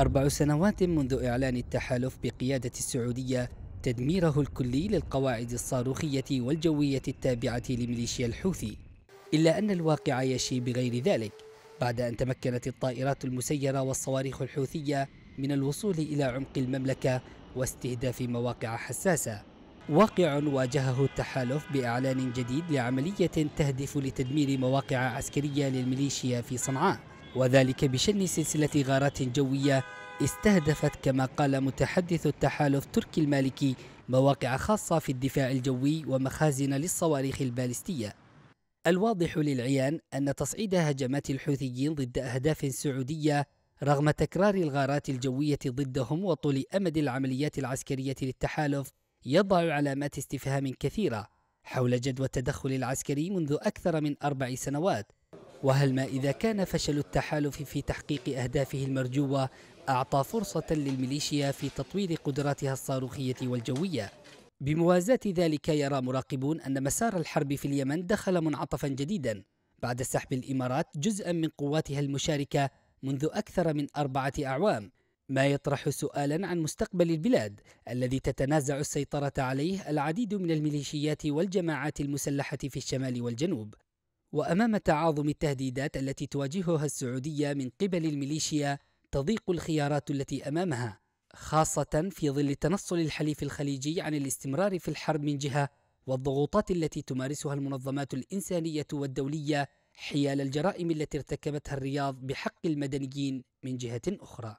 أربع سنوات منذ إعلان التحالف بقيادة السعودية تدميره الكلي للقواعد الصاروخية والجوية التابعة لميليشيا الحوثي إلا أن الواقع يشي بغير ذلك بعد أن تمكنت الطائرات المسيرة والصواريخ الحوثية من الوصول إلى عمق المملكة واستهداف مواقع حساسة واقع واجهه التحالف بإعلان جديد لعملية تهدف لتدمير مواقع عسكرية للميليشيا في صنعاء وذلك بشن سلسلة غارات جوية استهدفت كما قال متحدث التحالف تركي المالكي مواقع خاصة في الدفاع الجوي ومخازن للصواريخ البالستية الواضح للعيان أن تصعيد هجمات الحوثيين ضد أهداف سعودية رغم تكرار الغارات الجوية ضدهم وطول أمد العمليات العسكرية للتحالف يضع علامات استفهام كثيرة حول جدوى التدخل العسكري منذ أكثر من أربع سنوات وهل ما إذا كان فشل التحالف في تحقيق أهدافه المرجوة أعطى فرصة للميليشيا في تطوير قدراتها الصاروخية والجوية بموازاة ذلك يرى مراقبون أن مسار الحرب في اليمن دخل منعطفا جديدا بعد سحب الإمارات جزءا من قواتها المشاركة منذ أكثر من أربعة أعوام ما يطرح سؤالا عن مستقبل البلاد الذي تتنازع السيطرة عليه العديد من الميليشيات والجماعات المسلحة في الشمال والجنوب وأمام تعاظم التهديدات التي تواجهها السعودية من قبل الميليشيا تضيق الخيارات التي أمامها خاصة في ظل تنصل الحليف الخليجي عن الاستمرار في الحرب من جهة والضغوطات التي تمارسها المنظمات الإنسانية والدولية حيال الجرائم التي ارتكبتها الرياض بحق المدنيين من جهة أخرى